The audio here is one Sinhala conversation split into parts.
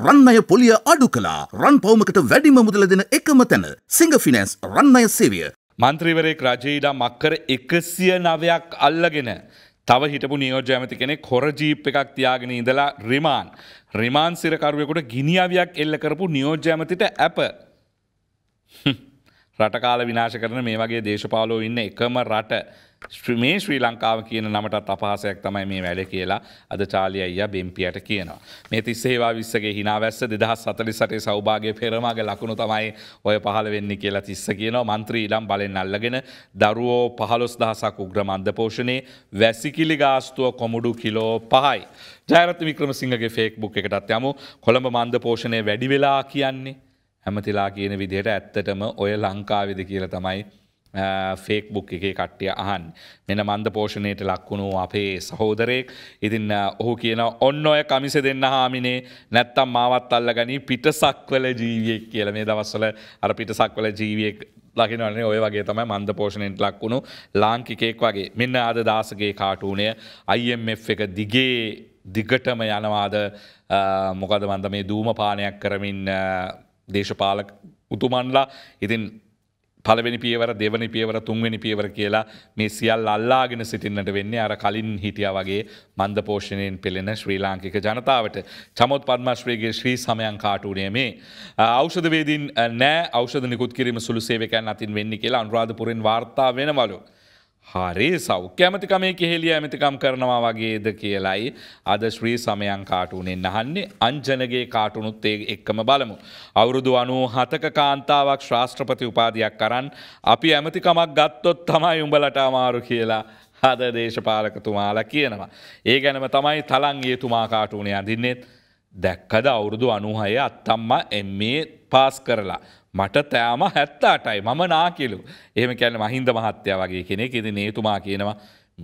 රන්නය පොලිය අඩු කලා රන් පවමකට වැඩිම මුදල දෙන එකම තැන සිංහ ෆිනන්ස් රන්නය සේවිය. මන්ත්‍රීවරේ රජීඩ මක්කර එකසිය නවයක් අල්ලගෙන. තව හිටපු නියෝජ්‍යමති කෙනෙක් හොර ජීප් එකක් තියාගෙන ඉඳලා රිමාන්. රිමාන් සිරකරුවෙකුට ගිනිියාවයක් එල්ල කරපු නියෝජ්‍යමතිට ඇප. රටකාල විනාශ කරන මේ වගේ දේශපාලෝ ඉන්න එකම රට මේ ශ්‍රී ලංකාව කියන නමටත් අපහසයක් තමයි මේ වැඩ කියලා අද චාලි අයියා බෙම්පියට කියනවා. මේ තිස්සේවා විස්සගේ හිනාවැස්ස දෙදහස් සතලි සටේ සෞභාගේ පෙරමගේ ලකුණු තමයි ඔය පහල වෙන්න කියලා තිස්ස කියනවා මන්ත්‍රී ඉලම් බලෙන් අල්ලගෙන දරුවෝ පහලොස් දහසක් උග්‍ර මන්ද පෝෂණය වැසිකිලි ගාස්තුව කොමුඩු කිලෝ පහයි. ජයරත වික්‍රම සිංහගේ ෆේක් බුක් එකටත් යමු කොළඹ මන්ද පෝෂණය වැඩි වෙලා කියන්නේ. හැමතිලා කියන විදිහට ඇත්තටම ඔය ලංකාවිද කියල තමයි ෆේක් බුක් එකේ කට්ටිය අහන් මෙන මන්ද පෝෂණයට ලක්වුණු අපේ සහෝදරයෙක් ඉතින් ඔහු කියන ඔන්න ඔය කමිස දෙන්න හාමිනේ නැත්තම් මාවත් අල්ල ගනී පිටසක්වල ජීවියෙක් කියල මේ දවස්වල අර පිටසක්වල ජීවියෙක් ලකිනවන්නේ ඔය වගේ තමයි මන්ද පෝෂණයට ලක්වුණු ලාංකිකෙක් වගේ මෙන්න අද දාසගේ කාටූනය IMF එක දිගේ දිගටම යනවාද මොකද මන්ද මේ දූම පානයක් කරමින් දේශපාලක උතුමන්ලා ඉතින් පලවෙනි පියවර දෙවනි පියවර තුන්වෙනි පියවර කියලා මේ සියල් අල්ලාගෙන සිටින්නට වෙන්නේ අර කලින් හිටිය වගේ මන්ද පෝෂණයෙන් පෙළෙන ශ්‍රී ලාංකික ජනතාවට චමොත් පර්මශ්‍රීගේ ශ්‍රී සමයන් කාටුනේ මේ අෞෂධවේදීන් නෑ අෞෂධ නිකුත් කිරීම සුළු සේවකයන් අතින් වෙන්න කියලා අනුරාධපුරෙන් වාර්තා වෙනවලු. හරි සෞඛ්‍යමතිකමේ කෙහෙලිය ඇමතිකම් කරනවා වගේද කියලයි අද ශ්‍රී සමයන් කාටුනෙන් අහන්නේ අංජනගේ කාටුනුත් එක්කම බලමු. අවුරුදු අනූ හතක කාන්තාවක් ශ්‍රාෂ්ට්‍රපති උපාධයක් කරන්න අපි ඇමතිකමක් ගත්තොත් තමයි උඹලට අමාරු කියලා හද දේශපාලකතුමාලා කියනවා. ඒ ගැනම තමයි තලන්ගේ තුමා කාටුනේ අඳින්නෙත් දැක්කද අවුරුදු අනුහය අත්තම්ම එම්මේ පාස් කරලා. මට තෑම හැත්තාටයි මම නාකිලු. එහෙම කැන මහින්ද මහත්්‍යය වගේ කෙනෙක් ඉති නේතුමා කියනවා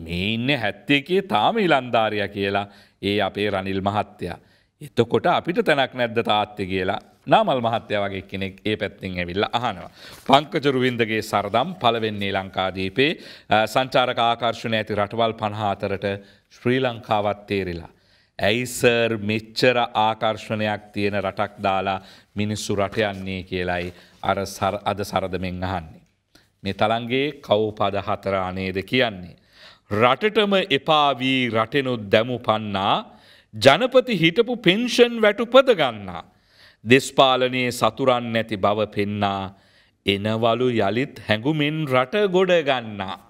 මේ ඉන්න හැත්තේකේ තාම ඉලන්ධාරය කියලා ඒ අපේ රනිල් මහත්තයා. එතකොට අපිට තැනක් නැද්ද තාත්්‍ය කියලා නාමල් මහත්‍ය වගේ කෙනෙක් ඒ පැත්තිං ඇවිල්ල අහනවා. පංකජරුවින්දගේ සරදම් පලවෙන්නේ ලංකාදීපේ සංචාරක ආකර්ශණය ඇති රටවල් පණහාතරට ශ්‍රී ලංකාවත් තේරිලා. ඇයිසර් මෙච්චර ආකර්ශණයක් තියෙන රටක් දාලා මිනිස්සු රටයන්නේ කියලයි අර අද සරදමෙන් අහන්නේ. මේ තළන්ගේ කව්පද හතරානේද කියන්නේ. රටටම එපාවී රටෙනු දැමු පන්නා ජනපති හිටපු පෙන්ෂන් වැටුපද ගන්නා. දෙස්පාලනයේ සතුරන් නැති බව පෙන්නා එනවලු යළිත් හැඟුමින් රට ගොඩ ගන්නා.